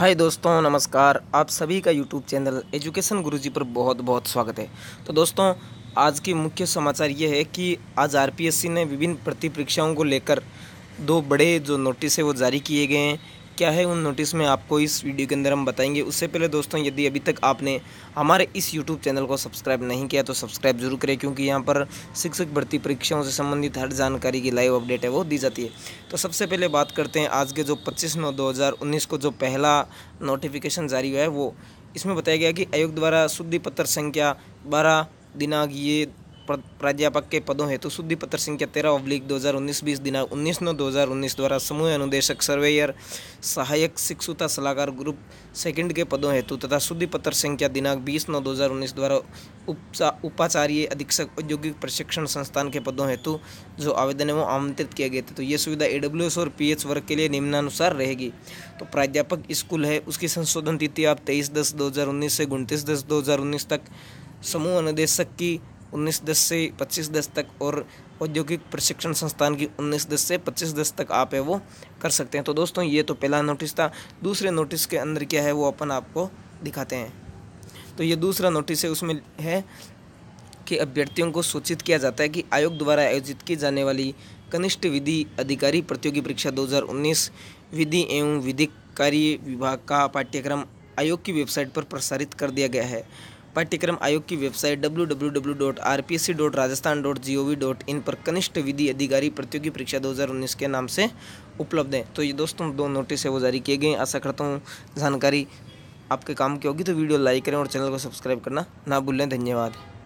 हाय दोस्तों नमस्कार आप सभी का यूट्यूब चैनल एजुकेशन गुरुजी पर बहुत बहुत स्वागत है तो दोस्तों आज की मुख्य समाचार ये है कि आज आरपीएससी ने विभिन्न प्रति परीक्षाओं को लेकर दो बड़े जो नोटिस है वो जारी किए गए हैं क्या है उन नोटिस में आपको इस वीडियो के अंदर हम बताएंगे उससे पहले दोस्तों यदि अभी तक आपने हमारे इस यूट्यूब चैनल को सब्सक्राइब नहीं किया तो सब्सक्राइब जरूर करें क्योंकि यहाँ पर शिक्षक भर्ती परीक्षाओं से संबंधित हर जानकारी की लाइव अपडेट है वो दी जाती है तो सबसे पहले बात करते हैं आज के जो पच्चीस नौ दो को जो पहला नोटिफिकेशन जारी हुआ है वो इसमें बताया गया कि आयोग द्वारा शुद्धि पत्र संख्या बारह दिनांक ये प्राध्यापक के पदों हेतु शुद्धि पत्र संख्या तेरह अब्लिक दो हज़ार उन्नीस बीस दिनांक उन्नीस नौ दो हज़ार उन्नीस द्वारा समूह अनुदेशक सर्वेयर सहायक शिक्षुता सलाहकार ग्रुप सेकंड के पदों हेतु तथा शुद्धि पत्र संख्या दिनांक बीस नौ दो हज़ार उन्नीस द्वारा उपाचार्य अधीक्षक औद्योगिक प्रशिक्षण संस्थान के पदों हेतु जो आवेदन है वो आमंत्रित किए गए थे तो ये सुविधा ए और पी वर्ग के लिए निम्नानुसार रहेगी तो प्राध्यापक स्कूल है उसकी संशोधन तिथि आप तेईस दस दो हज़ार उन्नीस से उनतीस दस दो हज़ार उन्नीस तक समूह अनुदेशक की उन्नीस दस से पच्चीस दस तक और औद्योगिक प्रशिक्षण संस्थान की उन्नीस दस से पच्चीस दस तक आप है वो कर सकते हैं तो दोस्तों ये तो पहला नोटिस था दूसरे नोटिस के अंदर क्या है वो अपन आपको दिखाते हैं तो ये दूसरा नोटिस है उसमें है कि अभ्यर्थियों को सूचित किया जाता है कि आयोग द्वारा आयोजित की जाने वाली कनिष्ठ विधि अधिकारी प्रतियोगी परीक्षा 2019 विधि एवं विधिक कार्य विभाग का पाठ्यक्रम आयोग की वेबसाइट पर प्रसारित कर दिया गया है पाठ्यक्रम आयोग की वेबसाइट www.rpc.rajasthan.gov.in पर कनिष्ठ विधि अधिकारी प्रतियोगी परीक्षा 2019 के नाम से उपलब्ध है तो ये दोस्तों दो नोटिस है वो जारी किए गए आशा करता हूँ जानकारी आपके काम की होगी तो वीडियो लाइक करें और चैनल को सब्सक्राइब करना ना भूलें धन्यवाद